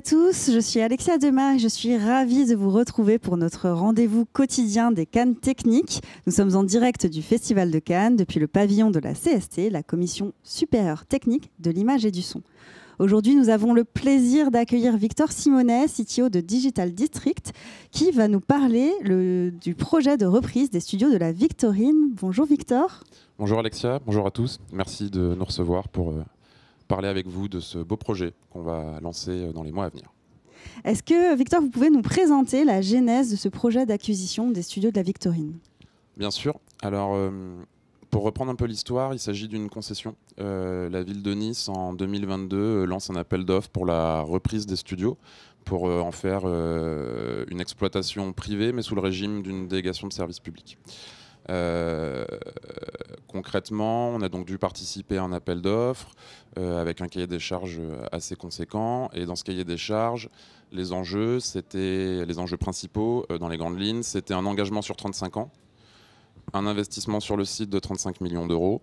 à tous, je suis Alexia Demar, et je suis ravie de vous retrouver pour notre rendez-vous quotidien des Cannes techniques. Nous sommes en direct du Festival de Cannes depuis le pavillon de la CST, la Commission supérieure technique de l'image et du son. Aujourd'hui, nous avons le plaisir d'accueillir Victor Simonet, CTO de Digital District, qui va nous parler du projet de reprise des studios de la Victorine. Bonjour Victor. Bonjour Alexia, bonjour à tous. Merci de nous recevoir pour euh, parler avec vous de ce beau projet qu'on va lancer euh, dans les mois à venir. Est-ce que, Victor, vous pouvez nous présenter la genèse de ce projet d'acquisition des studios de la Victorine Bien sûr. Alors, euh, pour reprendre un peu l'histoire, il s'agit d'une concession. Euh, la ville de Nice, en 2022, lance un appel d'offres pour la reprise des studios, pour en faire une exploitation privée, mais sous le régime d'une délégation de services publics. Euh, concrètement, on a donc dû participer à un appel d'offres euh, avec un cahier des charges assez conséquent. Et dans ce cahier des charges, les enjeux, les enjeux principaux euh, dans les grandes lignes, c'était un engagement sur 35 ans, un investissement sur le site de 35 millions d'euros,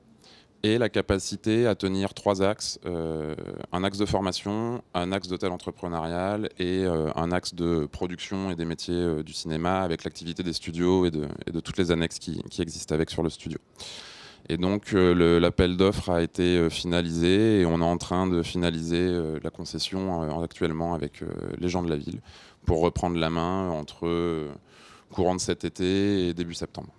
et la capacité à tenir trois axes, euh, un axe de formation, un axe d'hôtel entrepreneurial et euh, un axe de production et des métiers euh, du cinéma avec l'activité des studios et de, toutes les annexes qui, existent avec sur le studio. Et donc l'appel d'offres a été finalisé et on est en train de finaliser la concession actuellement avec les gens de la ville pour reprendre la main entre courant de cet été et début septembre.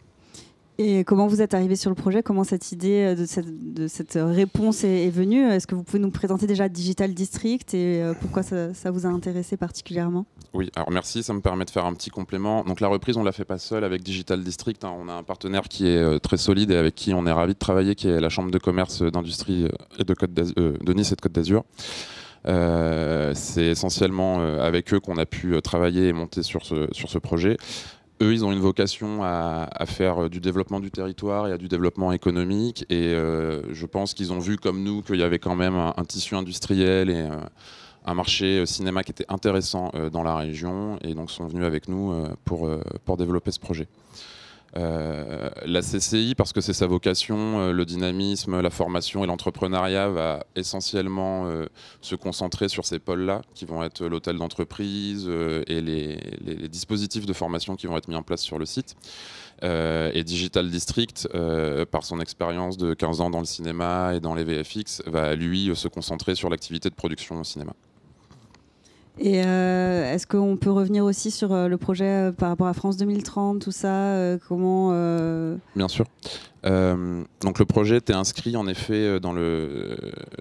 Et comment vous êtes arrivé sur le projet Comment cette idée euh, de cette, réponse est, venue Est-ce que vous pouvez nous présenter déjà Digital District et euh, pourquoi ça, vous a intéressé particulièrement Oui, alors merci, ça me permet de faire un petit complément. Donc la reprise, on ne la fait pas seul avec Digital District. Hein. On a un partenaire qui est euh, très solide et avec qui on est ravi de travailler, qui est la Chambre de commerce d'industrie et de, Nice et de Côte d'Azur. c'est essentiellement avec eux qu'on a pu travailler et monter sur ce, sur ce projet eux, ils ont une vocation à, faire euh, du développement du territoire et à du développement économique. Et euh, je pense qu'ils ont vu, comme nous, qu'il y avait quand même un, tissu industriel et euh, un marché cinéma qui était intéressant dans la région. Et donc, sont venus avec nous pour, pour développer ce projet. Euh, la CCI, parce que c'est sa vocation, euh, le dynamisme, la formation et l'entrepreneuriat va essentiellement euh, se concentrer sur ces pôles-là, qui vont être l'hôtel d'entreprise et les, les, dispositifs de formation qui vont être mis en place sur le site. et Digital District, par son expérience de 15 ans dans le cinéma et dans les VFX, va lui se concentrer sur l'activité de production au cinéma. Et euh, est-ce qu'on peut revenir aussi sur euh, le projet euh, par rapport à France 2030, tout ça Comment Bien sûr. donc le projet était inscrit en effet dans le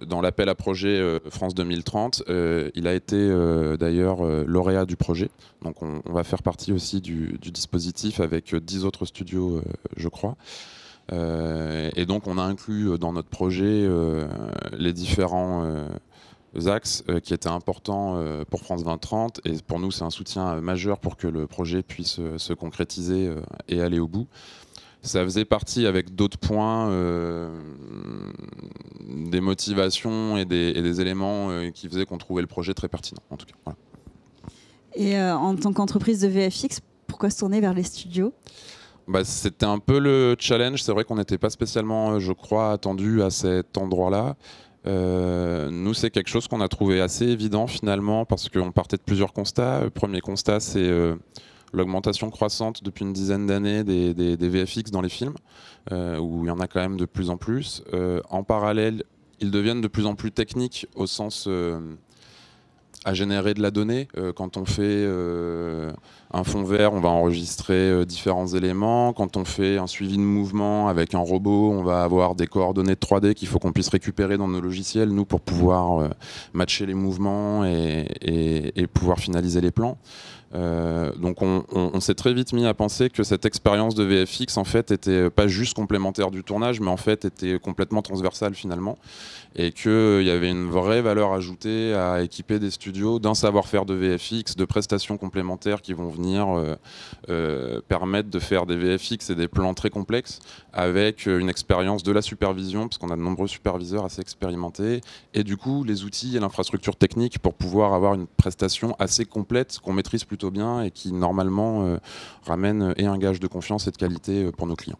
dans l'appel à projet France 2030. il a été d'ailleurs lauréat du projet. Donc on, va faire partie aussi du, dispositif avec 10 autres studios, je crois. et donc on a inclus dans notre projet les différents axes euh, qui étaient importants euh, pour France 2030. Et pour nous, c'est un soutien euh, majeur pour que le projet puisse se concrétiser et aller au bout. Ça faisait partie avec d'autres points des motivations et des, éléments qui faisaient qu'on trouvait le projet très pertinent, en tout cas. Voilà. Et en tant qu'entreprise de VFX, pourquoi se tourner vers les studios bah, C'était un peu le challenge. C'est vrai qu'on n'était pas spécialement, je crois, attendu à cet endroit-là. Euh, nous, c'est quelque chose qu'on a trouvé assez évident finalement parce qu'on partait de plusieurs constats. Le premier constat, c'est euh, l'augmentation croissante depuis une dizaine d'années des, VFX dans les films, euh, où il y en a quand même de plus en plus. en parallèle, ils deviennent de plus en plus techniques au sens à générer de la donnée. Euh, quand on fait euh, un fond vert, on va enregistrer euh, différents éléments. Quand on fait un suivi de mouvement avec un robot, on va avoir des coordonnées 3D qu'il faut qu'on puisse récupérer dans nos logiciels, nous, pour pouvoir matcher les mouvements et pouvoir finaliser les plans. Euh, donc on, s'est très vite mis à penser que cette expérience de VFX en fait était pas juste complémentaire du tournage, mais en fait était complètement transversale finalement, et qu'il il euh, y avait une vraie valeur ajoutée à équiper des studios d'un savoir-faire de VFX, de prestations complémentaires qui vont venir euh, permettre de faire des VFX et des plans très complexes avec une expérience de la supervision, parce qu'on a de nombreux superviseurs assez expérimentés, et du coup les outils et l'infrastructure technique pour pouvoir avoir une prestation assez complète qu'on maîtrise plus bien et qui normalement euh, ramène et un gage de confiance et de qualité euh, pour nos clients.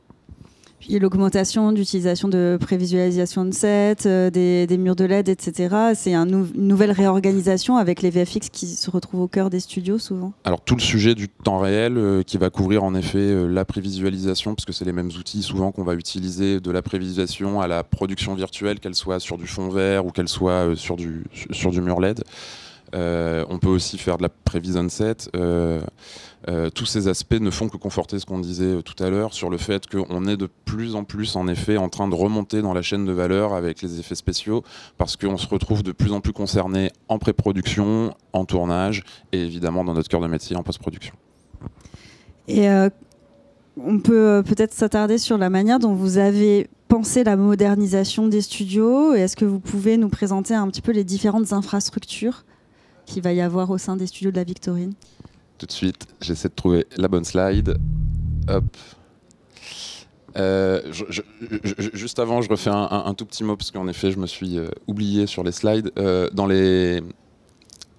Puis l'augmentation d'utilisation de prévisualisation de sets, euh, des, murs de LED, etc. C'est une nouvelle réorganisation avec les VFX qui se retrouvent au cœur des studios souvent. Alors tout le sujet du temps réel qui va couvrir en effet la prévisualisation, parce que c'est les mêmes outils souvent qu'on va utiliser de la prévisualisation à la production virtuelle, qu'elle soit sur du fond vert ou qu'elle soit sur, du, sur du mur LED. Euh, on peut aussi faire de la prévision set. Euh, euh, tous ces aspects ne font que conforter ce qu'on disait tout à l'heure sur le fait qu'on est de plus en plus en effet en train de remonter dans la chaîne de valeur avec les effets spéciaux parce qu'on se retrouve de plus en plus concerné en pré-production, en tournage et évidemment dans notre cœur de métier en post-production. Et on peut peut-être s'attarder sur la manière dont vous avez pensé la modernisation des studios Est-ce que vous pouvez nous présenter un petit peu les différentes infrastructures qu'il va y avoir au sein des studios de la Victorine Tout de suite, j'essaie de trouver la bonne slide. Hop. Euh, juste avant, je refais un, tout petit mot parce qu'en effet, je me suis euh, oublié sur les slides. Euh, dans les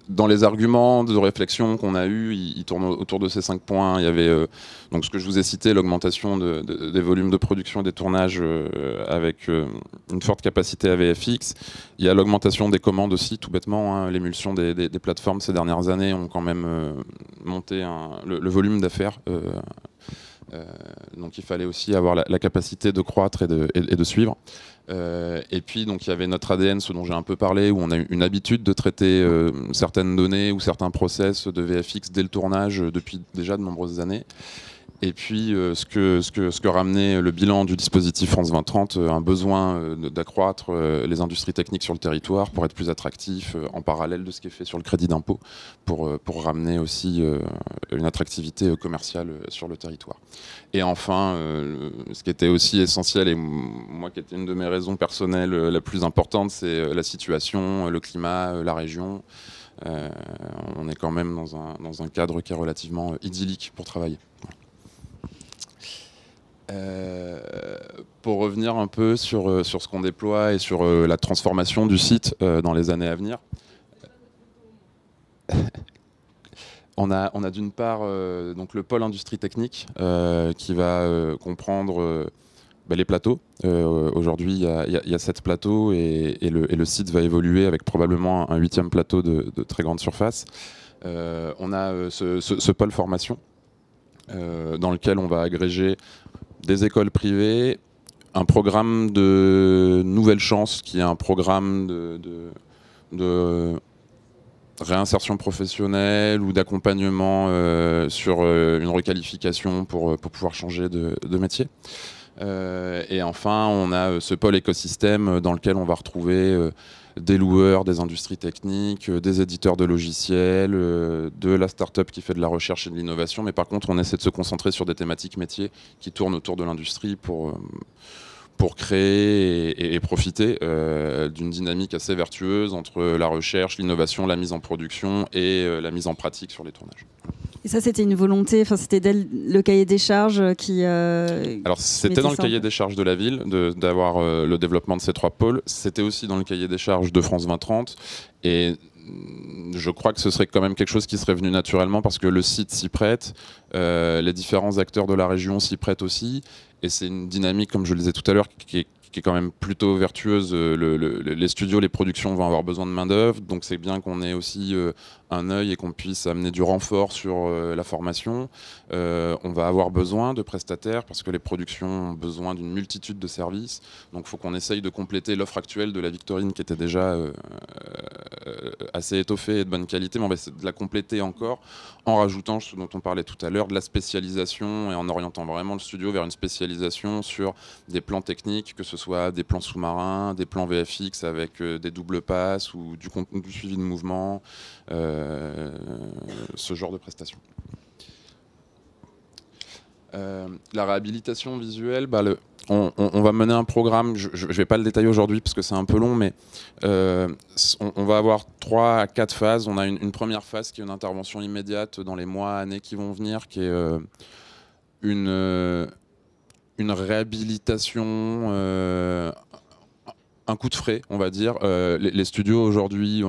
dans les arguments de réflexion qu'on a eu, il, tourne autour de ces cinq points. Il y avait euh, donc ce que je vous ai cité, l'augmentation des volumes de production et des tournages euh, avec euh, une forte capacité à VFX. Il y a l'augmentation des commandes aussi, tout bêtement. Hein. L'émulsion des, plateformes ces dernières années ont quand même monté le, volume d'affaires euh, donc il fallait aussi avoir la, capacité de croître et de, de suivre. Euh, et puis donc il y avait notre ADN, ce dont j'ai un peu parlé, où on a une habitude de traiter euh, certaines données ou certains process de VFX dès le tournage depuis déjà de nombreuses années. Et puis, euh, ce, que, ce, que, ramenait le bilan du dispositif France 2030, euh, un besoin euh, d'accroître les industries techniques sur le territoire pour être plus attractif en parallèle de ce qui est fait sur le crédit d'impôt, pour, pour ramener aussi une attractivité commerciale sur le territoire. Et enfin, ce qui était aussi essentiel, et moi qui était une de mes raisons personnelles la plus importante, c'est la situation, le climat, la région. on est quand même dans un, cadre qui est relativement idyllique pour travailler. Euh, pour revenir un peu sur, euh, sur ce qu'on déploie et sur euh, la transformation du site dans les années à venir, on a, on a d'une part donc le pôle industrie technique qui va comprendre bah, les plateaux. Aujourd'hui, il y a, y, a sept plateaux et, le, site va évoluer avec probablement un huitième plateau de, très grande surface. on a ce, ce, pôle formation dans lequel on va agréger des écoles privées, un programme de nouvelles chances, qui est un programme de, réinsertion professionnelle ou d'accompagnement euh, sur euh, une requalification euh, pour, pouvoir changer de, métier. et enfin, on a ce pôle écosystème dans lequel on va retrouver des loueurs, des industries techniques, euh, des éditeurs de logiciels, euh, de la start-up qui fait de la recherche et de l'innovation. Mais par contre, on essaie de se concentrer sur des thématiques métiers qui tournent autour de l'industrie pour euh, créer et, profiter d'une dynamique assez vertueuse entre la recherche, l'innovation, la mise en production et la mise en pratique sur les tournages. Et ça, c'était une volonté, enfin, c'était le cahier des charges euh, qui. Euh, Alors, c'était dans le cahier des charges de la ville d'avoir euh, le développement de ces trois pôles. C'était aussi dans le cahier des charges de France 2030. Et mm, je crois que ce serait quand même quelque chose qui serait venu naturellement parce que le site s'y prête, les différents acteurs de la région s'y prêtent aussi. Et c'est une dynamique, comme je le disais tout à l'heure, qui est quand même plutôt vertueuse. les studios, les productions vont avoir besoin de main-d'œuvre, donc c'est bien qu'on ait aussi un œil et qu'on puisse amener du renfort sur euh, la formation. Euh, on va avoir besoin de prestataires parce que les productions ont besoin d'une multitude de services. Donc il faut qu'on essaye de compléter l'offre actuelle de la Victorine qui était déjà euh, assez étoffée et de bonne qualité, mais on va essayer de la compléter encore en rajoutant ce dont on parlait tout à l'heure, de la spécialisation et en orientant vraiment le studio vers une spécialisation sur des plans techniques, que ce soit des plans sous-marins, des plans VFX avec des doubles passes ou du, du suivi de mouvement. Euh, ce genre de prestations. Euh, la réhabilitation visuelle, bah, le, on, va mener un programme, je ne vais pas le détailler aujourd'hui parce que c'est un peu long, mais euh, on, va avoir trois à quatre phases. On a une, première phase qui est une intervention immédiate dans les mois, années qui vont venir, qui est une, une réhabilitation, un coup de frais, on va dire. Les, les, studios aujourd'hui...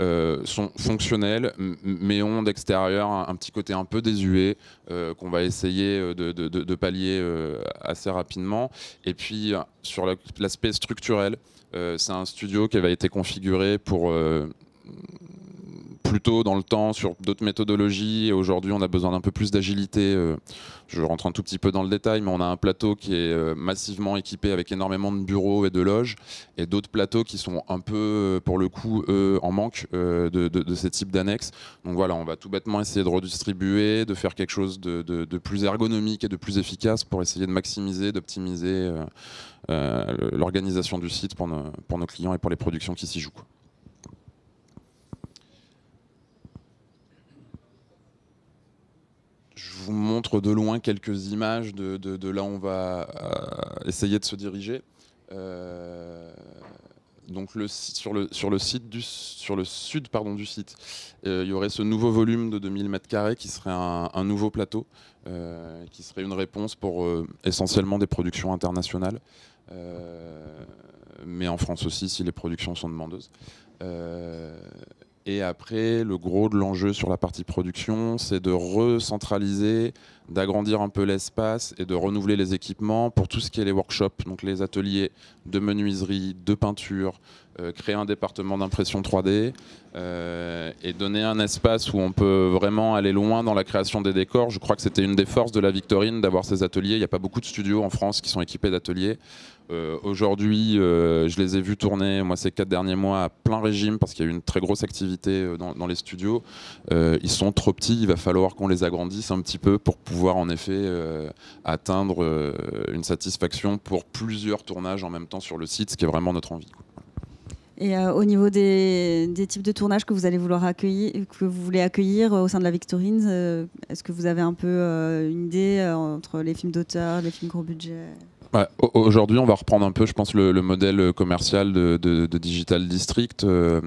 Euh, sont fonctionnels, mais ont d'extérieur un, petit côté un peu désuet euh, qu'on va essayer euh, de, pallier assez rapidement. Et puis sur l'aspect structurel, c'est un studio qui avait été configuré pour Plutôt dans le temps sur d'autres méthodologies. Aujourd'hui, on a besoin d'un peu plus d'agilité. Euh, je rentre un tout petit peu dans le détail, mais on a un plateau qui est euh, massivement équipé avec énormément de bureaux et de loges, et d'autres plateaux qui sont un peu, euh, pour le coup, en manque de, ces types d'annexes. Donc voilà, on va tout bêtement essayer de redistribuer, de faire quelque chose de, plus ergonomique et de plus efficace pour essayer de maximiser, d'optimiser l'organisation du site pour nos clients et pour les productions qui s'y jouent. vous montre de loin quelques images de, là où on va euh, essayer de se diriger. Euh, donc le, sur, le, sur, le site du, sur le sud pardon, du site, euh, il y aurait ce nouveau volume de 2000 m2 qui serait un nouveau plateau, qui serait une réponse pour essentiellement des productions internationales, mais en France aussi si les productions sont demandeuses. Et après, le gros de l'enjeu sur la partie production, c'est de recentraliser, d'agrandir un peu l'espace et de renouveler les équipements pour tout ce qui est les workshops, donc les ateliers de menuiserie, de peinture, euh, créer un département d'impression 3D euh, et donner un espace où on peut vraiment aller loin dans la création des décors. Je crois que c'était une des forces de la Victorine d'avoir ces ateliers. Il n'y a pas beaucoup de studios en France qui sont équipés d'ateliers. Euh, aujourd'hui, euh, je les ai vus tourner, moi, ces quatre derniers mois, à plein régime, parce qu'il y a eu une très grosse activité euh, dans, les studios. ils sont trop petits, il va falloir qu'on les agrandisse un petit peu pour pouvoir, en effet, atteindre une satisfaction pour plusieurs tournages en même temps sur le site, ce qui est vraiment notre envie. Et au niveau des, types de tournages que vous allez vouloir accueillir, que vous voulez accueillir au sein de la Victorine, est-ce que vous avez un peu une idée entre les films d'auteur, les films gros budget bah, aujourd'hui, on va reprendre un peu, je pense, le, modèle commercial de, Digital District, euh,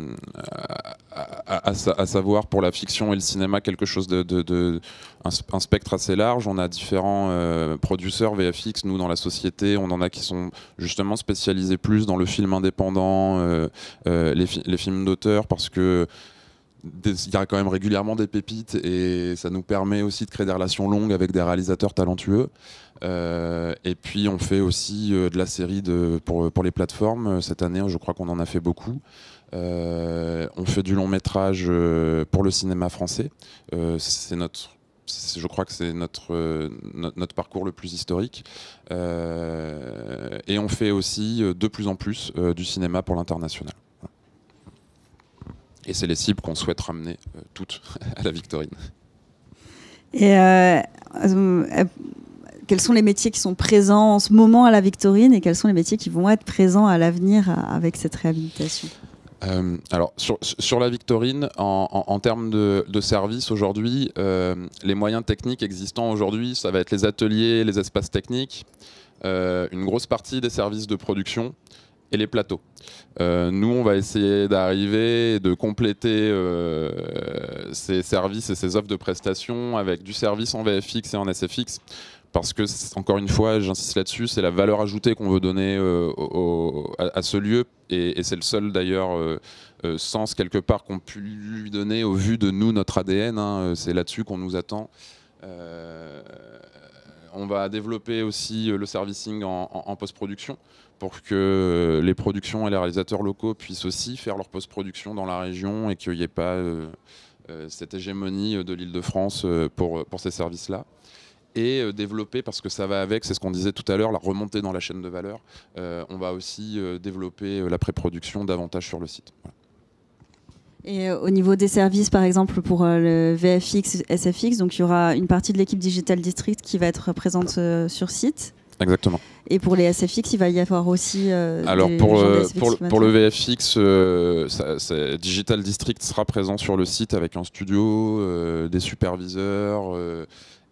à, savoir pour la fiction et le cinéma quelque chose de, un, spectre assez large. On a différents euh, producteurs VFX, nous dans la société, on en a qui sont justement spécialisés plus dans le film indépendant, euh, les, les, films d'auteur, parce que il y a quand même régulièrement des pépites et ça nous permet aussi de créer des relations longues avec des réalisateurs talentueux. Euh, et puis on fait aussi euh, de la série pour, les plateformes. Cette année, je crois qu'on en a fait beaucoup. Euh, on fait du long métrage pour le cinéma français. c'est notre je crois que c'est notre, notre, parcours le plus historique. et on fait aussi de plus en plus du cinéma pour l'international. Et c'est les cibles qu'on souhaite ramener euh, toutes à la Victorine. Et euh, euh, quels sont les métiers qui sont présents en ce moment à la Victorine et quels sont les métiers qui vont être présents à l'avenir avec cette réhabilitation alors sur, sur, la Victorine, en, termes de, services aujourd'hui, les moyens techniques existants aujourd'hui, ça va être les ateliers, les espaces techniques, une grosse partie des services de production, et les plateaux. Euh, nous, on va essayer d'arriver, de compléter euh, ces services et ces offres de prestations avec du service en VFX et en SFX. Parce que, encore une fois, j'insiste là-dessus, c'est la valeur ajoutée qu'on veut donner euh, à, ce lieu. Et, c'est le seul, d'ailleurs, sens quelque part qu'on peut lui donner au vu de nous, notre ADN. Hein. c'est là-dessus qu'on nous attend. On va développer aussi euh, le servicing en, post-production pour que les productions et les réalisateurs locaux puissent aussi faire leur post-production dans la région et qu'il n'y ait pas euh, euh, cette hégémonie de l'Île-de-France pour, ces services-là et développer, parce que ça va avec, c'est ce qu'on disait tout à l'heure, la remontée dans la chaîne de valeur. on va aussi développer la pré-production davantage sur le site. Et euh, au niveau des services, par exemple, pour euh, le VFX, SFX, donc il y aura une partie de l'équipe Digital District qui va être présente euh, sur site. Exactement. Et pour les SFX, il va y avoir aussi. Alors pour, pour, le VFX, Digital District sera présent sur le site avec un studio, des superviseurs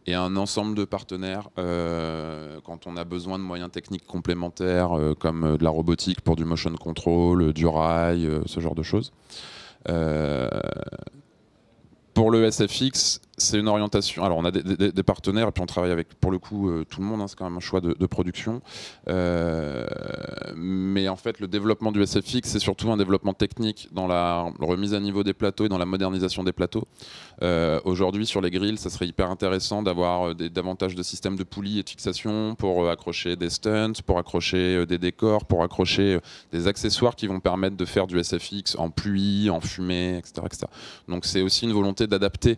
et un ensemble de partenaires quand on a besoin de moyens techniques complémentaires comme de la robotique pour du motion control, du rail, ce genre de choses. Euh, pour le SFX, c'est une orientation. Alors, on a des, partenaires, et puis on travaille avec, pour le coup, euh, tout le monde. Hein, c'est quand même un choix de, production. Euh, mais en fait, le développement du SFX, c'est surtout un développement technique dans la remise à niveau des plateaux et dans la modernisation des plateaux. Euh, aujourd'hui, sur les grilles, ça serait hyper intéressant d'avoir davantage de systèmes de poulies et de fixation pour accrocher des stunts, pour accrocher des décors, pour accrocher des accessoires qui vont permettre de faire du SFX en pluie, en fumée, etc. etc. Donc, c'est aussi une volonté d'adapter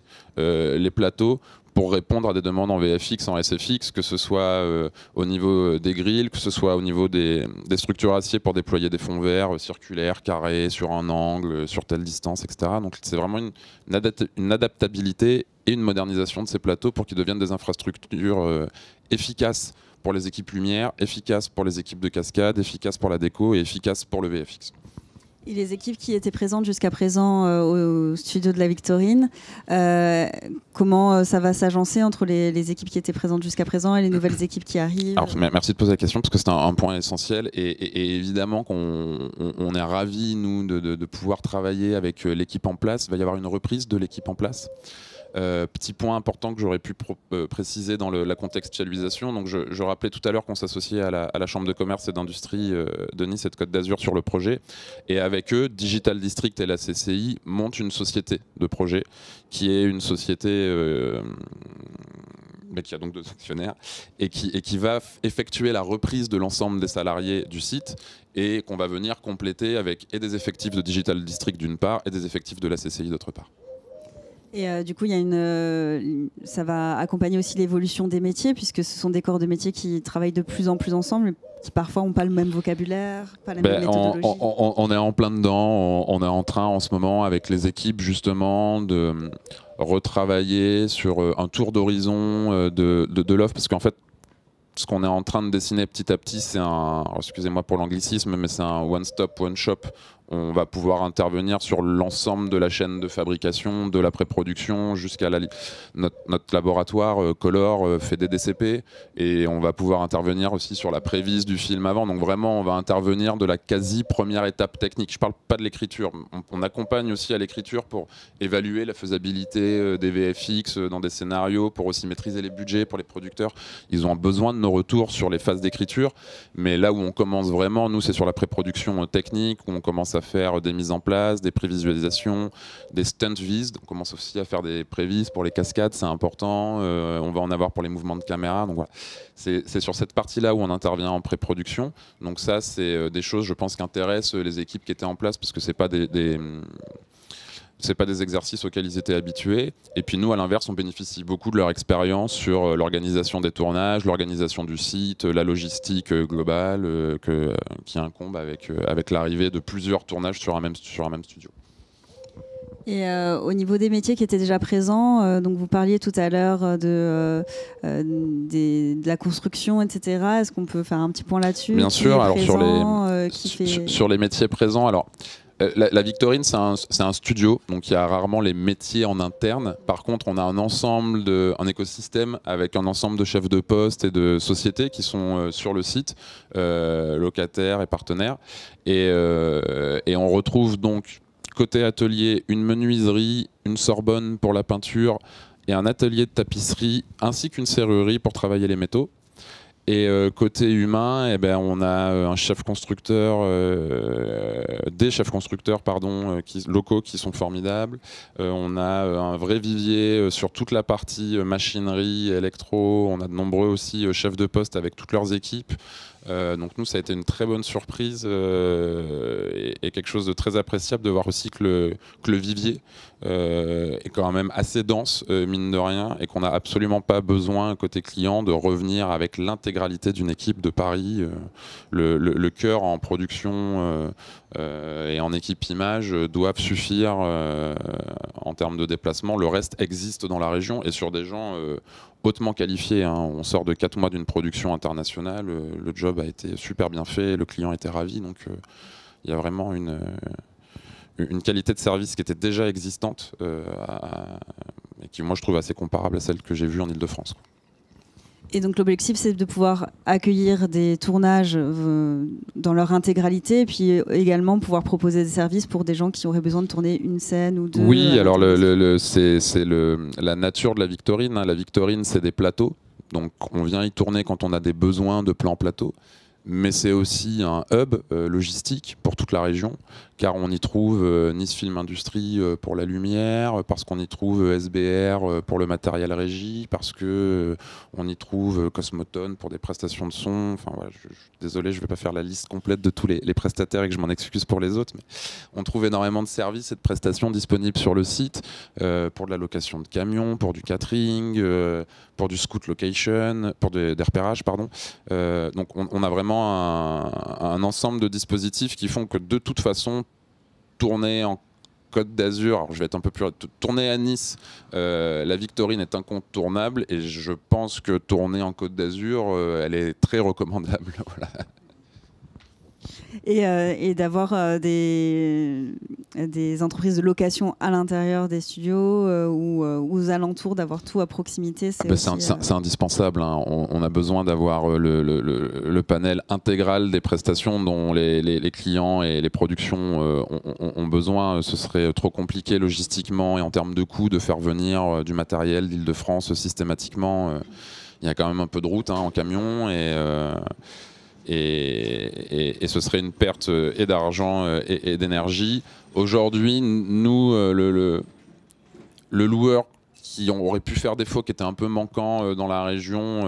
les plateaux pour répondre à des demandes en VFX, en SFX, que ce soit euh, au niveau euh, des grilles, que ce soit au niveau des, structures acier pour déployer des fonds verts, euh, circulaires, carrés, sur un angle, sur telle distance, etc. Donc c'est vraiment une, adaptabilité et une modernisation de ces plateaux pour qu'ils deviennent des infrastructures efficaces pour les équipes lumière, efficaces pour les équipes de cascade, efficaces pour la déco et efficaces pour le VFX. Et les équipes qui étaient présentes jusqu'à présent euh, au studio de la Victorine, euh, comment euh, ça va s'agencer entre les, équipes qui étaient présentes jusqu'à présent et les nouvelles équipes qui arrivent Merci de poser la question parce que c'est un, point essentiel et, évidemment qu'on on, est ravis, nous, de, de pouvoir travailler avec l'équipe en place. Il va y avoir une reprise de l'équipe en place. Euh, petit point important que j'aurais pu euh, préciser dans la contextualisation. Donc, je, rappelais tout à l'heure qu'on s'associait à, la, Chambre de commerce et d'industrie euh, de Nice et Côte d'Azur sur le projet. Et avec eux, Digital District et la CCI montent une société de projet qui est une société mais qui a donc deux actionnaires, et qui, et qui va effectuer la reprise de l'ensemble des salariés du site et qu'on va venir compléter avec et des effectifs de Digital District d'une part et des effectifs de la CCI d'autre part. Et euh, du coup, il y a une, euh, ça va accompagner aussi l'évolution des métiers, puisque ce sont des corps de métiers qui travaillent de plus en plus ensemble, qui parfois n'ont pas le même vocabulaire, pas la ben, même méthodologie. On, est en plein dedans, on, est en train en ce moment avec les équipes justement de euh, retravailler sur un tour d'horizon de, de, de l'offre, parce qu'en fait, ce qu'on est en train de dessiner petit à petit, c'est un, oh, excusez-moi pour l'anglicisme, mais c'est un one-stop, one-shop on va pouvoir intervenir sur l'ensemble de la chaîne de fabrication, de la pré-production jusqu'à notre, laboratoire euh, Color euh, fait des DCP et on va pouvoir intervenir aussi sur la prévise du film avant. Donc vraiment, on va intervenir de la quasi première étape technique. Je parle pas de l'écriture. On, accompagne aussi à l'écriture pour évaluer la faisabilité euh, des VFX dans des scénarios, pour aussi maîtriser les budgets pour les producteurs. Ils ont besoin de nos retours sur les phases d'écriture, mais là où on commence vraiment, nous, c'est sur la pré-production technique on commence à faire des mises en place, des prévisualisations, des stunt vis. On commence aussi à faire des prévis pour les cascades, c'est important. Euh, on va en avoir pour les mouvements de caméra. Donc voilà. C'est sur cette partie-là où on intervient en pré-production. Donc ça, c'est euh, des choses, je pense, qui intéressent les équipes qui étaient en place parce que c'est pas des c'est pas des exercices auxquels ils étaient habitués. Et puis nous, à l'inverse, on bénéficie beaucoup de leur expérience sur euh, l'organisation des tournages, l'organisation du site, la logistique euh, globale euh, que, qui incombe avec, avec l'arrivée de plusieurs tournages sur un même, sur un même studio. Et au niveau des métiers qui étaient déjà présents, donc vous parliez tout à l'heure de, de la construction, etc. Est-ce qu'on peut faire un petit point là-dessus Bien sûr. Alors sur les sur les métiers présents, alors euh, la, Victorine, c'est un, studio, donc il y a rarement les métiers en interne. Par contre, on a un ensemble, de, un écosystème avec un ensemble de chefs de poste et de sociétés qui sont euh, sur le site, euh, locataires et partenaires. Et, et on retrouve donc côté atelier une menuiserie, une Sorbonne pour la peinture et un atelier de tapisserie ainsi qu'une serrurerie pour travailler les métaux. Et euh, côté humain, eh ben, on a euh, un chef constructeur, euh, des chefs constructeurs pardon, locaux qui sont formidables. on a un vrai vivier sur toute la partie machinerie, électro. On a de nombreux aussi chefs de poste avec toutes leurs équipes. Euh, donc nous, ça a été une très bonne surprise euh, et, quelque chose de très appréciable de voir aussi que le, vivier euh, est quand même assez dense, mine de rien, et qu'on n'a absolument pas besoin, côté client, de revenir avec l'intégralité d'une équipe de Paris, le, le, cœur en production et en équipe image doivent suffire en termes de déplacement. Le reste existe dans la région et sur des gens hautement qualifié. Hein. On sort de 4 mois d'une production internationale. Euh, le job a été super bien fait. Le client était ravi. Donc, euh, il y a vraiment une, euh, une qualité de service qui était déjà existante et qui, moi, je trouve assez comparable à celle que j'ai vue en Ile-de-France. Et donc l'objectif, c'est de pouvoir accueillir des tournages euh, dans leur intégralité, et puis euh, également pouvoir proposer des services pour des gens qui auraient besoin de tourner une scène ou deux. Oui, euh, alors le, c'est la nature de la Victorine. Hein. La Victorine, c'est des plateaux, donc on vient y tourner quand on a des besoins de plans plateaux mais c'est aussi un hub logistique pour toute la région car on y trouve euh, Nice Film Industrie euh, pour la lumière, parce qu'on y trouve euh, SBR pour le matériel régie, parce que on y trouve Cosmotone pour des prestations de son. Enfin, désolé, je ne vais pas faire la liste complète de tous les, prestataires et que je m'en excuse pour les autres, mais on trouve énormément de services et de prestations disponibles sur le site pour de la location de camions, pour du catering, pour du scout location, pour des, repérages, pardon. donc on, a vraiment un ensemble de dispositifs qui font que de toute façon, tourner en Côte d'Azur, je vais être un peu plus tourner à Nice, euh, la Victorine est incontournable et je pense que tourner en Côte d'Azur, euh, elle est très recommandable. Voilà. Euh, et, d'avoir euh, des, des entreprises de location à l'intérieur des studios euh, ou aux alentours, d'avoir tout à proximité. C'est indispensable. On, a besoin d'avoir le, panel intégral des prestations dont les, clients et les productions ont, besoin. Ce serait trop compliqué logistiquement et en termes de coûts de faire venir du matériel d'Île-de-France systématiquement. Il y a quand même un peu de route hein, en camion et et, ce serait une perte euh, et d'argent euh, et, d'énergie. Aujourd'hui, nous, euh, le, loueur qui aurait pu faire défaut, qui était un peu manquant dans la région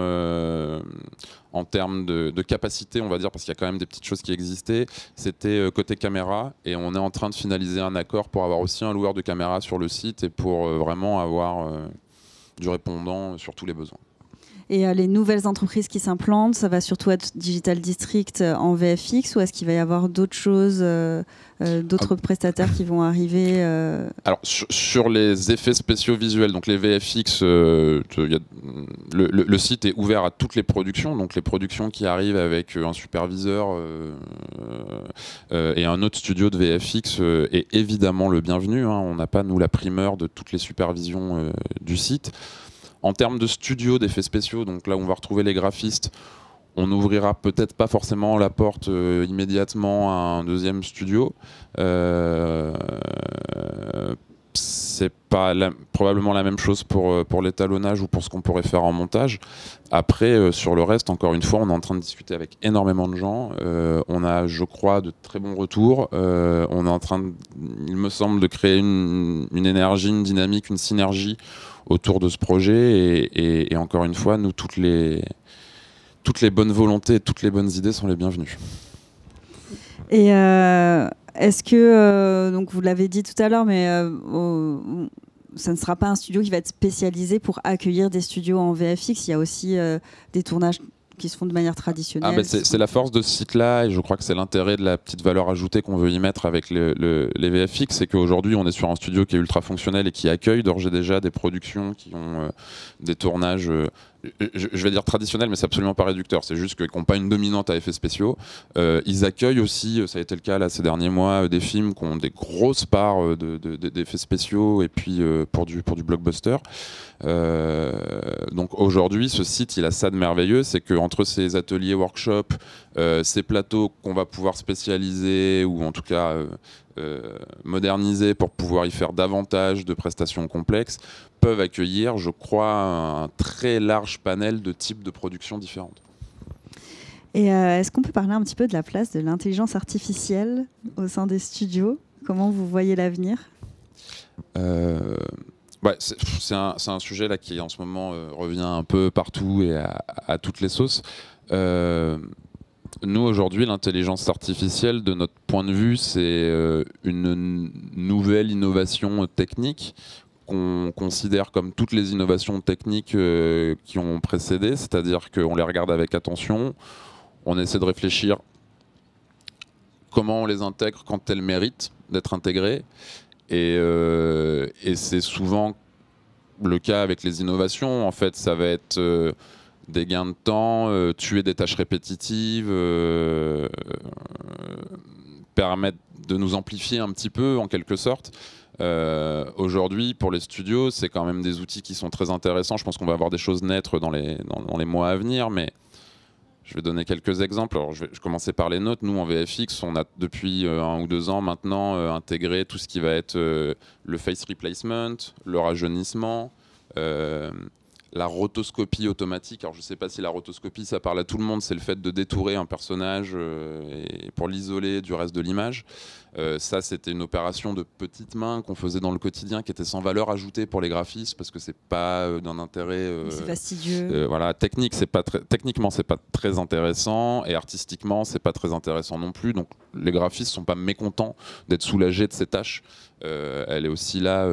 en termes de, capacité, on va dire, parce qu'il y a quand même des petites choses qui existaient, c'était côté caméra. Et on est en train de finaliser un accord pour avoir aussi un loueur de caméra sur le site et pour vraiment avoir du répondant sur tous les besoins. Et euh, les nouvelles entreprises qui s'implantent, ça va surtout être Digital District euh, en VFX ou est-ce qu'il va y avoir d'autres choses, euh, d'autres ah. prestataires qui vont arriver Alors sur, les effets spéciaux visuels, donc les VFX, le, site est ouvert à toutes les productions, donc les productions qui arrivent avec un superviseur et un autre studio de VFX est évidemment le bienvenu. Hein. On n'a pas nous la primeur de toutes les supervisions du site. En termes de studio d'effets spéciaux, donc là on va retrouver les graphistes, on n'ouvrira peut-être pas forcément la porte euh, immédiatement à un deuxième studio. Euh, c'est pas probablement la même chose pour, euh, pour l'étalonnage ou pour ce qu'on pourrait faire en montage. Après, euh, sur le reste, encore une fois, on est en train de discuter avec énormément de gens. on a, je crois, de très bons retours. on est en train, il me semble, de créer une, une énergie, une dynamique, une synergie autour de ce projet. Et, encore une fois, nous, toutes les, toutes les bonnes volontés, toutes les bonnes idées sont les bienvenues. Et euh, est-ce que, euh, donc vous l'avez dit tout à l'heure, mais euh, ça ne sera pas un studio qui va être spécialisé pour accueillir des studios en VFX. Il y a aussi des tournages qui se font de manière traditionnelle. Ah, c'est la force de ce site-là, et je crois que c'est l'intérêt de la petite valeur ajoutée qu'on veut y mettre avec les VFX, c'est qu'aujourd'hui on est sur un studio qui est ultra fonctionnel et qui accueille d'ores et déjà des productions qui ont euh, des tournages. Euh, je vais dire traditionnels, mais c'est absolument pas réducteur. C'est juste qu'ils n'ont pas une dominante à effets spéciaux. Euh, ils accueillent aussi, ça a été le cas là ces derniers mois, des films qui ont des grosses parts d'effets spéciaux et puis pour, du, pour du blockbuster. Euh, donc aujourd'hui, ce site, il a ça de merveilleux, c'est qu'entre ces ateliers, workshops, euh, ces plateaux qu'on va pouvoir spécialiser ou en tout cas euh, euh, moderniser pour pouvoir y faire davantage de prestations complexes, peuvent accueillir, je crois, un très large panel de types de productions différentes. Et est-ce qu'on peut parler un petit peu de la place de l'intelligence artificielle au sein des studios Comment vous voyez l'avenir bah, c'est un, sujet là qui en ce moment euh, revient un peu partout et à, toutes les sauces. Euh, nous aujourd'hui, l'intelligence artificielle, de notre point de vue, c'est euh, une nouvelle innovation technique qu'on considère comme toutes les innovations techniques qui ont précédé, c'est-à-dire qu'on les regarde avec attention, on essaie de réfléchir comment on les intègre quand elles méritent d'être intégrées euh, et, c'est souvent le cas avec les innovations. En fait, ça va être euh, des gains de temps, euh, tuer des tâches répétitives, permettre de nous amplifier un petit peu, en quelque sorte. Aujourd'hui, pour les studios, c'est quand même des outils qui sont très intéressants. Je pense qu'on va avoir des choses naître dans les, dans les mois à venir, mais je vais donner quelques exemples. Alors, je vais commencer par les notes. Nous, en VFX, on a depuis euh, un ou deux ans maintenant euh, intégré tout ce qui va être euh, le face replacement, le rajeunissement, la rotoscopie automatique. Alors, je ne sais pas si la rotoscopie, ça parle à tout le monde. C'est le fait de détourer un personnage pour l'isoler du reste de l'image. Euh, ça, c'était une opération de petite main qu'on faisait dans le quotidien, qui était sans valeur ajoutée pour les graphistes parce que c'est pas euh, d'un intérêt. Euh, c'est fastidieux. voilà, technique, c'est pas très, techniquement, c'est pas très intéressant et artistiquement, c'est pas très intéressant non plus. Donc, les graphistes sont pas mécontents d'être soulagés de ces tâches. elle est aussi là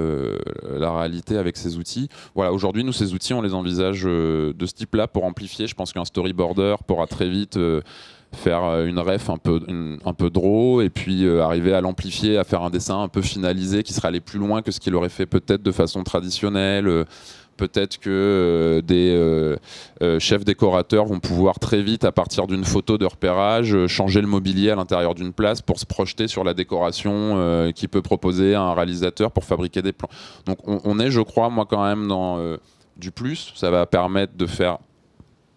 la réalité avec ces outils. Voilà, aujourd'hui, nous, ces outils, on les envisage de ce type-là pour amplifier. Je pense qu'un storyboarder pourra très vite faire euh, une ref un peu, drôle un peu et puis euh, arriver à l'amplifier, à faire un dessin un peu finalisé qui serait allé plus loin que ce qu'il aurait fait peut-être de façon traditionnelle. Euh, peut-être que des chefs décorateurs vont pouvoir très vite, à partir d'une photo de repérage, changer le mobilier à l'intérieur d'une place pour se projeter sur la décoration qui peut proposer à un réalisateur pour fabriquer des plans. Donc on, on est, je crois, moi quand même dans du plus. Ça va permettre de faire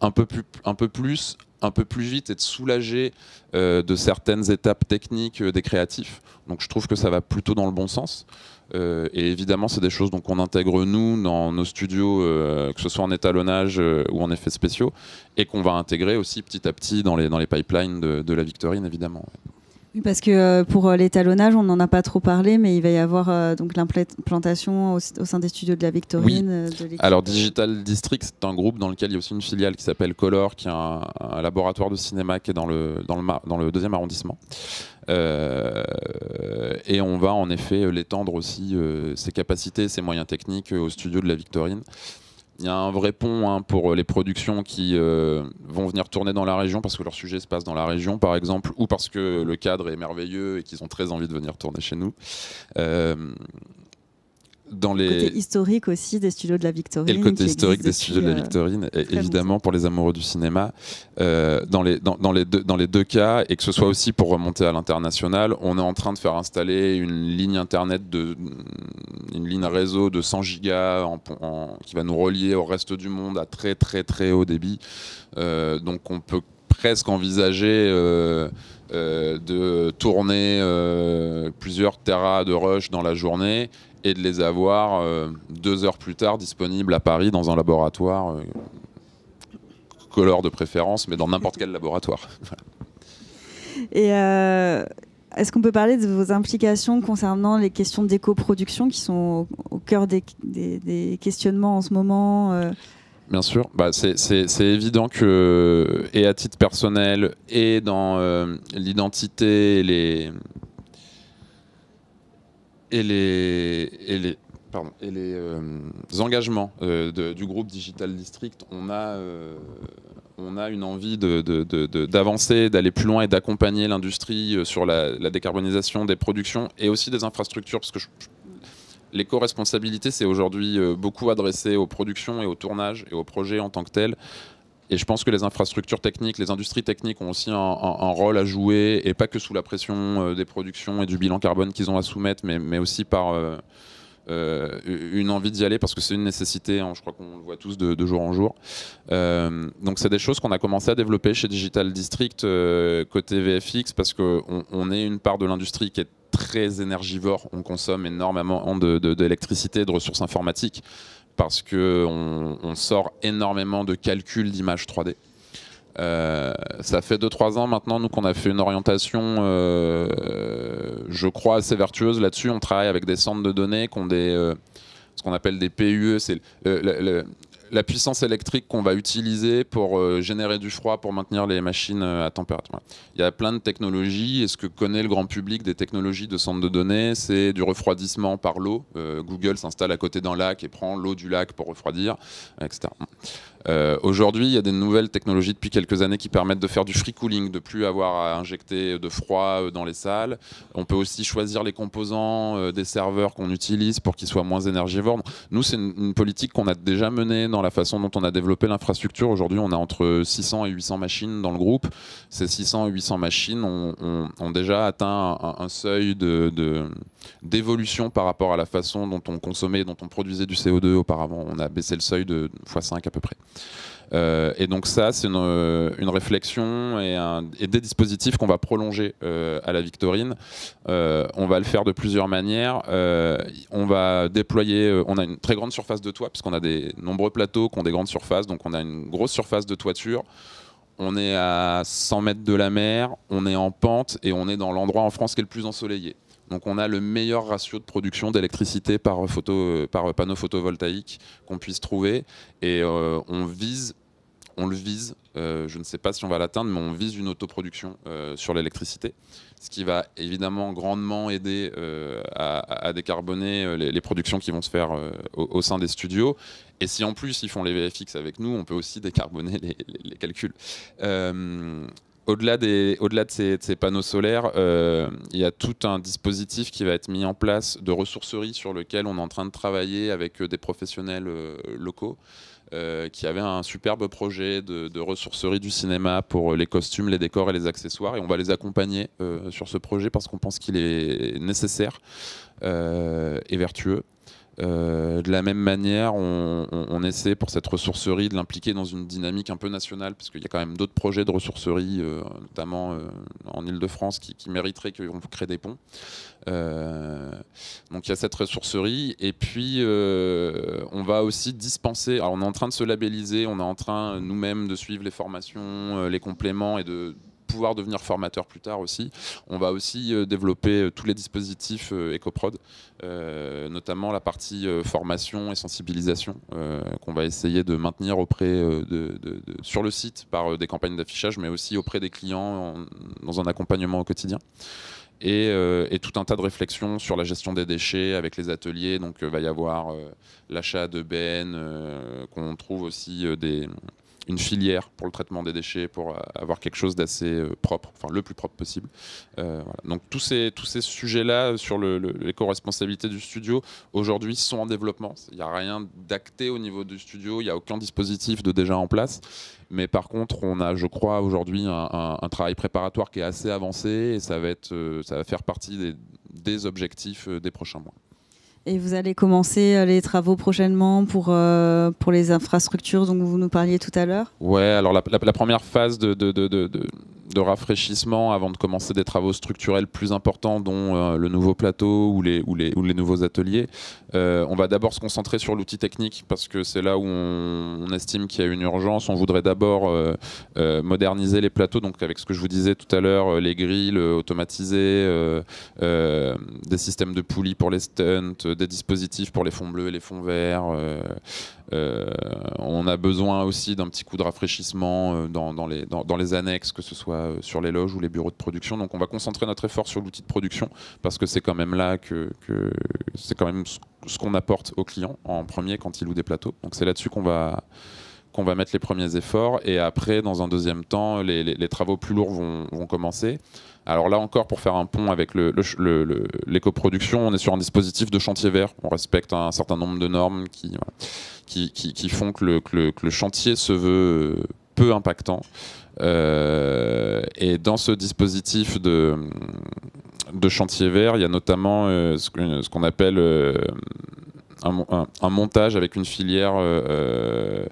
un peu plus, un peu plus un peu plus vite et de soulager euh, de certaines étapes techniques euh, des créatifs. Donc je trouve que ça va plutôt dans le bon sens. Euh, et évidemment, c'est des choses qu'on intègre nous dans nos studios, que ce soit en étalonnage ou en effets spéciaux, et qu'on va intégrer aussi petit à petit dans les, dans les pipelines de, la Victorine, évidemment. Oui, parce que euh, pour euh, l'étalonnage, on n'en a pas trop parlé, mais il va y avoir euh, donc l'implantation au, sein des studios de la Victorine. Oui. Alors Digital District, c'est un groupe dans lequel il y a aussi une filiale qui s'appelle Color, qui est un, laboratoire de cinéma qui est dans le, dans le, dans le deuxième arrondissement. et on va en effet l'étendre aussi, ses capacités, ses moyens techniques au studio de la Victorine. Il y a un vrai pont hein, pour les productions qui euh, vont venir tourner dans la région parce que leur sujet se passe dans la région, par exemple, ou parce que le cadre est merveilleux et qu'ils ont très envie de venir tourner chez nous. Euh, dans les... Côté historique aussi des studios de la Victorine. Et le côté historique des studios de la euh, Victorine, évidemment pour les amoureux du cinéma. Euh, dans, les, les deux, dans les deux cas, et que ce soit aussi pour remonter à l'international, on est en train de faire installer une ligne internet de, une ligne réseau de 100 gigas en, qui va nous relier au reste du monde à très très très haut débit. Euh, donc on peut presque envisager euh, euh, de tourner plusieurs terras de rush dans la journée et de les avoir deux heures plus tard disponibles à Paris dans un laboratoire color de préférence, mais dans n'importe quel laboratoire. Et est-ce qu'on peut parler de vos implications concernant les questions d'éco-production qui sont au, cœur des, questionnements en ce moment euh Bien sûr, bah, c'est évident que, et à titre personnel, et dans euh, l'identité et les, et les, euh, engagements du groupe Digital District, on a on a une envie d'avancer, d'aller plus loin et d'accompagner l'industrie euh, sur la, décarbonisation des productions et aussi des infrastructures, parce que l'éco-responsabilité c'est aujourd'hui euh, beaucoup adressé aux productions et au tournage et aux projets en tant que tels. Et je pense que les infrastructures techniques, les industries techniques ont aussi un, rôle à jouer, et pas que sous la pression euh, des productions et du bilan carbone qu'ils ont à soumettre, mais, aussi par... Euh, une envie d'y aller parce que c'est une nécessité, hein, je crois qu'on le voit tous de, jour en jour. Euh, donc c'est des choses qu'on a commencé à développer chez Digital District euh, côté VFX parce qu'on on est une part de l'industrie qui est très énergivore, on consomme énormément d'électricité, de, de, de ressources informatiques parce qu'on on sort énormément de calculs d'images 3D. Euh, ça fait 2-3 ans maintenant, nous, qu'on a fait une orientation, euh, je crois, assez vertueuse là-dessus. On travaille avec des centres de données qui ont euh, ce qu'on appelle des PUE. C'est la puissance électrique qu'on va utiliser pour générer du froid, pour maintenir les machines à température. Il y a plein de technologies, et ce que connaît le grand public des technologies de centres de données, c'est du refroidissement par l'eau. Google s'installe à côté d'un lac et prend l'eau du lac pour refroidir, etc. Euh, aujourd'hui, il y a des nouvelles technologies depuis quelques années qui permettent de faire du free cooling, de plus avoir à injecter de froid euh, dans les salles. On peut aussi choisir les composants euh, des serveurs qu'on utilise pour qu'ils soient moins énergivores. Nous, c'est une, politique qu'on a déjà menée dans la façon dont on a développé l'infrastructure. Aujourd'hui, on a entre 600 et 800 machines dans le groupe. Ces 600 et 800 machines ont, déjà atteint un, seuil d'évolution de, par rapport à la façon dont on consommait et dont on produisait du CO2 auparavant. On a baissé le seuil de x5 à peu près. Euh, et donc ça, c'est une, euh, réflexion et, des dispositifs qu'on va prolonger euh, à la Victorine. on va le faire de plusieurs manières. on va déployer, on a une très grande surface de toit, puisqu'on a des nombreux plateaux qui ont des grandes surfaces, donc on a une grosse surface de toiture on est à 100 mètres de la mer, on est en pente et on est dans l'endroit en France qui est le plus ensoleillé. Donc on a le meilleur ratio de production d'électricité par, photo, par panneau photovoltaïque qu'on puisse trouver et euh, on vise, on le vise, euh, je ne sais pas si on va l'atteindre, mais on vise une autoproduction euh, sur l'électricité, ce qui va évidemment grandement aider à, décarboner les, productions qui vont se faire au, sein des studios. Et si en plus ils font les VFX avec nous, on peut aussi décarboner les calculs au-delà des, au-delà de ces, panneaux solaires, euh, il y a tout un dispositif qui va être mis en place de ressourcerie sur lequel on est en train de travailler avec euh, des professionnels euh, locaux. qui avaient un superbe projet de, de, ressourcerie du cinéma pour les costumes, les décors et les accessoires. Et on va les accompagner sur ce projet parce qu'on pense qu'il est nécessaire et vertueux. Euh, de la même manière, on, essaie pour cette ressourcerie de l'impliquer dans une dynamique un peu nationale, parce qu'il y a quand même d'autres projets de ressourcerie, euh, notamment euh, en Ile-de-France, qui, qui, mériteraient qu'on crée des ponts. donc il y a cette ressourcerie, et puis on va aussi dispenser, alors on est en train de se labelliser, on est en train nous-mêmes de suivre les formations, les compléments, et de pouvoir devenir formateur plus tard aussi. On va aussi euh, développer euh, tous les dispositifs EcoProd, euh, notamment la partie formation et sensibilisation qu'on va essayer de maintenir auprès de, sur le site par des campagnes d'affichage, mais aussi auprès des clients dans un accompagnement au quotidien. Et, tout un tas de réflexions sur la gestion des déchets avec les ateliers. Donc, il va y avoir l'achat de bennes, qu'on trouve aussi des, une filière pour le traitement des déchets, pour euh, avoir quelque chose d'assez euh, propre, enfin le plus propre possible. Euh, Donc tous ces, tous ces sujets-là sur l'éco-responsabilité du studio, aujourd'hui, sont en développement. Il n'y a rien d'acté au niveau du studio, il n'y a aucun dispositif de déjà en place. Mais par contre, on a, je crois, aujourd'hui un, travail préparatoire qui est assez avancé et ça va, être, ça va faire partie des objectifs des prochains mois. Et vous allez commencer euh, les travaux prochainement pour, euh, pour les infrastructures dont vous nous parliez tout à l'heure Ouais, alors la, première phase de, de, de, de de rafraîchissement avant de commencer des travaux structurels plus importants, dont euh, le nouveau plateau ou les, ou les, ou les nouveaux ateliers. Euh, on va d'abord se concentrer sur l'outil technique parce que c'est là où on, estime qu'il y a une urgence. On voudrait d'abord euh, moderniser les plateaux, donc avec ce que je vous disais tout à l'heure, les grilles automatisées, des systèmes de poulies pour les stunts, des dispositifs pour les fonds bleus et les fonds verts, euh, on a besoin aussi d'un petit coup de rafraîchissement euh, dans, les, annexes, que ce soit euh, sur les loges ou les bureaux de production. Donc on va concentrer notre effort sur l'outil de production parce que c'est quand même là que c'est quand même ce qu'on apporte aux clients en premier quand ils louent des plateaux. Donc c'est là-dessus qu'on va qu'on va mettre les premiers efforts. Et après, dans un deuxième temps, les, travaux plus lourds vont, vont, commencer. Alors là encore, pour faire un pont avec l'éco-production, le, le, on est sur un dispositif de chantier vert. On respecte un certain nombre de normes qui, qui, qui, font que, que le, chantier se veut euh, peu impactant. Euh, et dans ce dispositif de, de chantier vert, il y a notamment euh, ce qu'on appelle un, montage avec une filière euh, euh,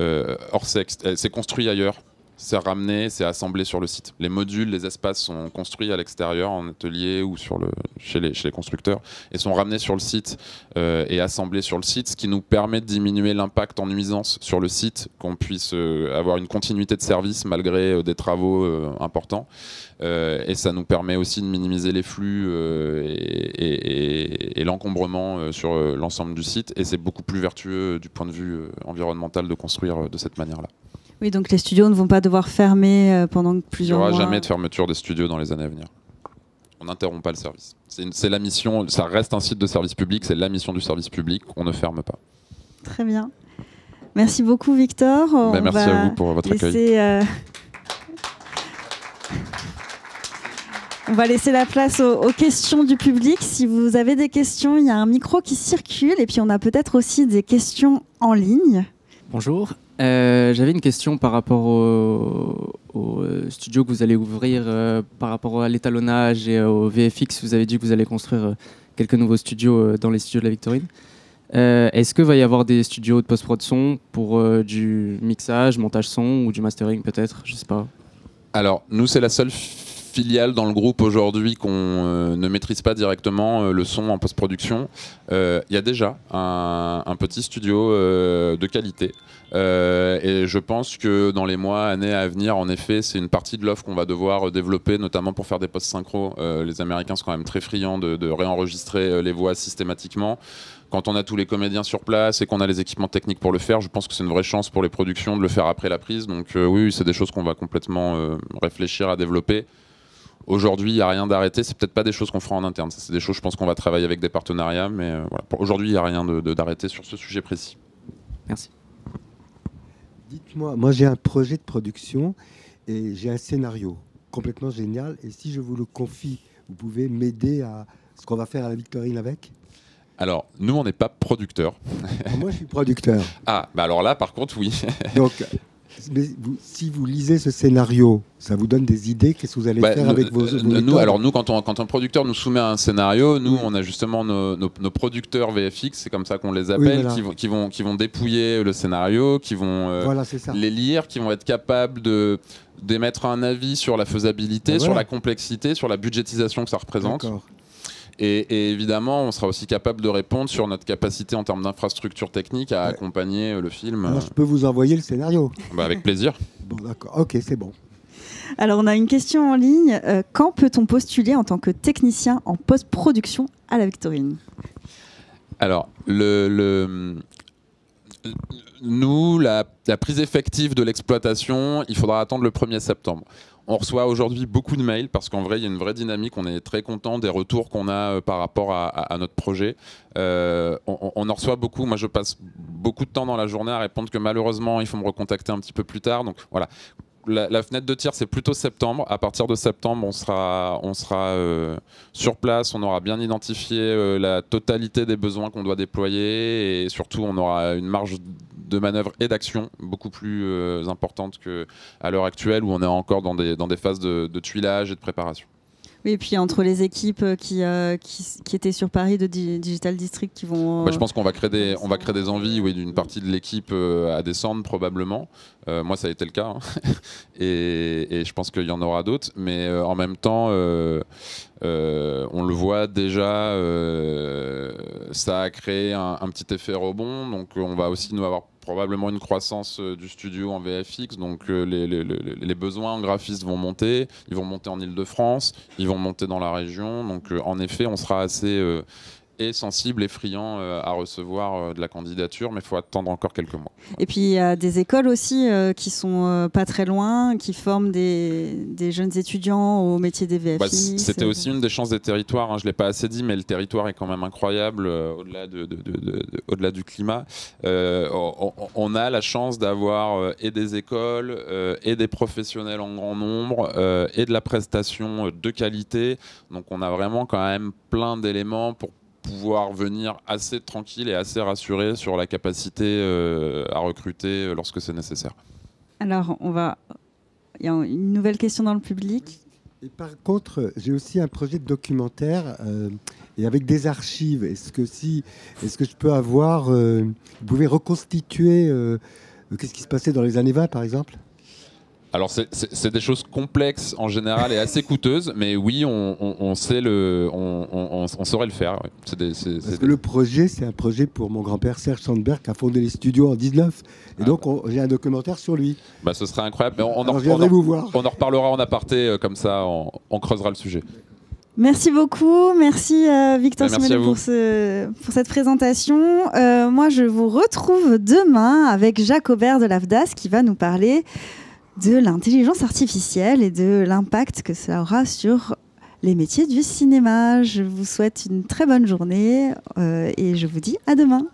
euh, hors sexe. Elle s'est construite ailleurs c'est ramené, c'est assemblé sur le site. Les modules, les espaces sont construits à l'extérieur, en atelier ou sur le, chez, les, constructeurs, et sont ramenés sur le site euh, et assemblés sur le site, ce qui nous permet de diminuer l'impact en nuisance sur le site, qu'on puisse euh, avoir une continuité de service malgré euh, des travaux importants. et ça nous permet aussi de minimiser les flux et l'encombrement sur l'ensemble du site. Et c'est beaucoup plus vertueux du point de vue environnemental de construire de cette manière-là. Oui, donc les studios ne vont pas devoir fermer euh, pendant plusieurs mois. Il n'y aura jamais de fermeture des studios dans les années à venir. On n'interrompt pas le service. C'est la mission, ça reste un site de service public, c'est la mission du service public, on ne ferme pas. Très bien. Merci beaucoup Victor. Ben, merci à vous pour votre accueil. Euh, on va laisser la place aux, aux, questions du public. Si vous avez des questions, il y a un micro qui circule et puis on a peut-être aussi des questions en ligne. Bonjour, euh, j'avais une question par rapport au, euh, studio que vous allez ouvrir, euh, par rapport à l'étalonnage et au VFX. Vous avez dit que vous allez construire quelques nouveaux studios dans les studios de la Victorine. Est-ce que va y avoir des studios de post production pour du mixage, montage son ou du mastering peut-être Je sais pas. Alors, nous, c'est la seule filiale dans le groupe aujourd'hui qu'on ne maîtrise pas directement le son en post-production, il y a déjà un, un petit studio de qualité euh, et je pense que dans les mois, années à venir, en effet, c'est une partie de l'offre qu'on va devoir euh, développer, notamment pour faire des postes synchro. Euh, les Américains sont quand même très friands de, réenregistrer les voix systématiquement quand on a tous les comédiens sur place et qu'on a les équipements techniques pour le faire, je pense que c'est une vraie chance pour les productions de le faire après la prise. Donc oui, c'est des choses qu'on va complètement réfléchir à développer. Aujourd'hui, il n'y a rien d'arrêté. C'est peut-être pas des choses qu'on fera en interne. C'est des choses, je pense, qu'on va travailler avec des partenariats. Mais aujourd'hui, il n'y a rien d'arrêté sur ce sujet précis. Merci. Dites-moi, moi, j'ai un projet de production et j'ai un scénario complètement génial. Et si je vous le confie, vous pouvez m'aider à ce qu'on va faire à la Victorine avec alors, nous, on n'est pas producteur. Ah, moi, je suis producteur. Ah, bah alors là, par contre, oui. Donc, mais si vous lisez ce scénario, ça vous donne des idées Qu'est-ce que vous allez bah, faire avec euh, vos, nous, Alors nous, quand, on, quand un producteur nous soumet un scénario, nous, mm. on a justement nos, nos, producteurs VFX, c'est comme ça qu'on les appelle, qui, vont, qui, vont, dépouiller le scénario, qui vont euh, les lire, qui vont être capables de d'émettre un avis sur la faisabilité, ben sur la complexité, sur la budgétisation que ça représente. Et, évidemment, on sera aussi capable de répondre sur notre capacité en termes d'infrastructure technique à accompagner euh, le film. Euh. je peux vous envoyer le scénario bah, Avec plaisir. bon, d'accord. Ok, c'est bon. Alors, on a une question en ligne. Euh, quand peut-on postuler en tant que technicien en post-production à la Victorine Alors, nous, la, la, prise effective de l'exploitation, il faudra attendre le 1er septembre. On reçoit aujourd'hui beaucoup de mails parce qu'en vrai, il y a une vraie dynamique. On est très content des retours qu'on a euh, par rapport à, notre projet. Euh, on, en reçoit beaucoup. Moi, je passe beaucoup de temps dans la journée à répondre que malheureusement, il faut me recontacter un petit peu plus tard. Donc voilà. La, fenêtre de tir, c'est plutôt septembre. À partir de septembre, on sera, on sera euh, sur place. On aura bien identifié la totalité des besoins qu'on doit déployer et surtout, on aura une marge de manœuvres et d'action beaucoup plus euh, importantes qu'à l'heure actuelle où on est encore dans des, dans des phases de, tuilage et de préparation. Oui, et puis entre les équipes euh, euh, qui, qui, étaient sur Paris de Digital District qui vont. Bah, je pense qu'on va créer des, on va créer des envies oui, d'une mmh. partie de l'équipe à descendre probablement. moi, ça a été le cas. Hein. et, et, je pense qu'il y en aura d'autres. Mais en même temps, on le voit déjà, ça a créé un, petit effet rebond. Donc on va aussi nous avoir probablement une croissance euh, du studio en VFX, donc euh, les, besoins en graphistes vont monter, ils vont monter en Ile-de-France, ils vont monter dans la région, donc euh, en effet on sera assez est sensible et friand euh, à recevoir euh, de la candidature, mais il faut attendre encore quelques mois. Et puis il y a des écoles aussi euh, qui sont pas très loin, qui forment des, jeunes étudiants au métier des bah, VFI. C'était aussi une des chances des territoires, hein, je ne l'ai pas assez dit, mais le territoire est quand même incroyable au-delà de, du climat. on, a la chance d'avoir et des écoles, et des professionnels en grand nombre, et de la prestation de qualité. Donc on a vraiment quand même plein d'éléments pour pouvoir venir assez tranquille et assez rassuré sur la capacité euh, à recruter euh, lorsque c'est nécessaire. Alors, on va. Il y a une nouvelle question dans le public. Et par contre, j'ai aussi un projet de documentaire euh, et avec des archives. Est-ce que si, est-ce que je peux avoir, vous pouvez reconstituer qu'est-ce qui se passait dans les années 20, par exemple alors c'est des choses complexes en général et assez coûteuses, mais oui, on, sait le, on, saurait le faire. Parce que le projet, c'est un projet pour mon grand-père Serge Sandberg qui a fondé les studios en 19, et ah. donc j'ai un documentaire sur lui. Bah ce serait incroyable, on, en, vous voir. on en reparlera en aparté euh, comme ça, on creusera le sujet. Merci beaucoup, merci euh, Victor bah, merci pour, pour, cette présentation. Euh, moi, je vous retrouve demain avec Jacques Aubert de l'AFDAS qui va nous parler de l'intelligence artificielle et de l'impact que cela aura sur les métiers du cinéma. Je vous souhaite une très bonne journée euh, et je vous dis à demain.